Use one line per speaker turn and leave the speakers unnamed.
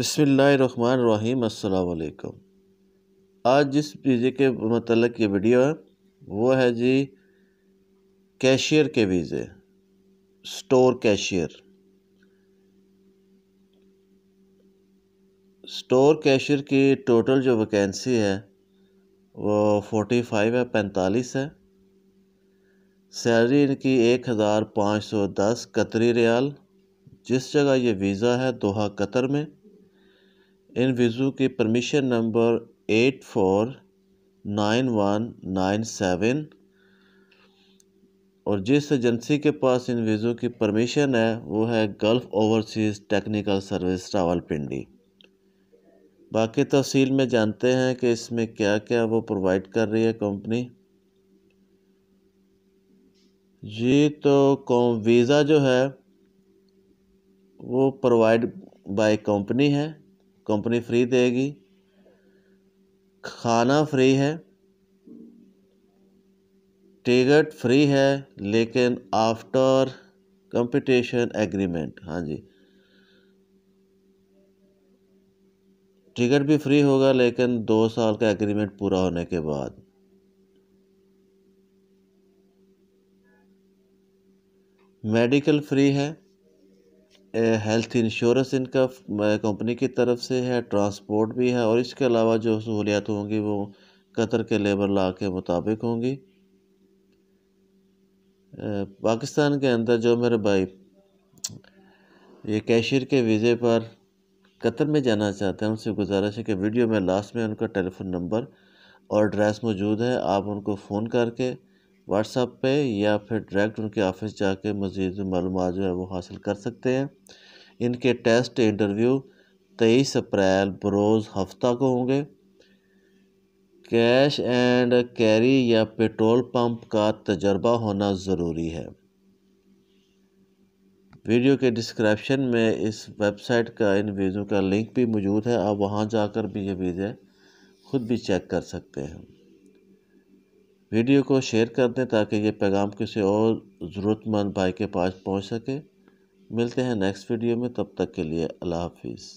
बसमीम आज जिस वीज़े के मतलब ये वीडियो है वो है जी कैशियर के वीज़े स्टोर कैशियर स्टोर कैशियर की टोटल जो वैकेंसी है वो फोर्टी फाइव है पैंतालीस है सैलरी इनकी एक हज़ार पाँच सौ दस कतरी रियाल जिस जगह ये वीज़ा है दोहा कतर में इन वीज़ो के permission number eight four nine one nine seven और जिस एजेंसी के पास इन वीज़ो की परमिशन है वो है gulf overseas technical service Rawalpindi बाकी तफसील में जानते हैं कि इसमें क्या क्या वो प्रोवाइड कर रही है कंपनी जी तो कॉम वीज़ा जो है वो प्रोवाइड बाय कंपनी है कंपनी फ्री देगी खाना फ्री है टिकट फ्री है लेकिन आफ्टर कंपटीशन एग्रीमेंट हाँ जी टिकट भी फ्री होगा लेकिन दो साल का एग्रीमेंट पूरा होने के बाद मेडिकल फ्री है हेल्थ इंश्योरेंस इनका कंपनी की तरफ से है ट्रांसपोर्ट भी है और इसके अलावा जो सहूलियात होंगी वो कतर के लेबर ला के मुताबिक होंगी पाकिस्तान के अंदर जो मेरे भाई ये कैशियर के वीज़े पर कतर में जाना चाहते हैं उनसे गुजारिश है कि वीडियो में लास्ट में उनका टेलीफोन नंबर और एड्रेस मौजूद है आप उनको फ़ोन करके व्हाट्सअप पे या फिर डायरेक्ट उनके ऑफिस जाके मज़ीद मालूम जो है वो हासिल कर सकते हैं इनके टेस्ट इंटरव्यू तेईस अप्रैल बरोज़ हफ्ता को होंगे कैश एंड कैरी या पेट्रोल पंप का तजर्बा होना ज़रूरी है वीडियो के डिस्क्रिप्शन में इस वेबसाइट का इन वीज़ों का लिंक भी मौजूद है आप वहाँ जाकर भी ये वीज़े ख़ुद भी चेक कर सकते हैं वीडियो को शेयर कर दें ताकि ये पैगाम किसी और ज़रूरतमंद भाई के पास पहुँच सके मिलते हैं नेक्स्ट वीडियो में तब तक के लिए अल्लाह हाफिज़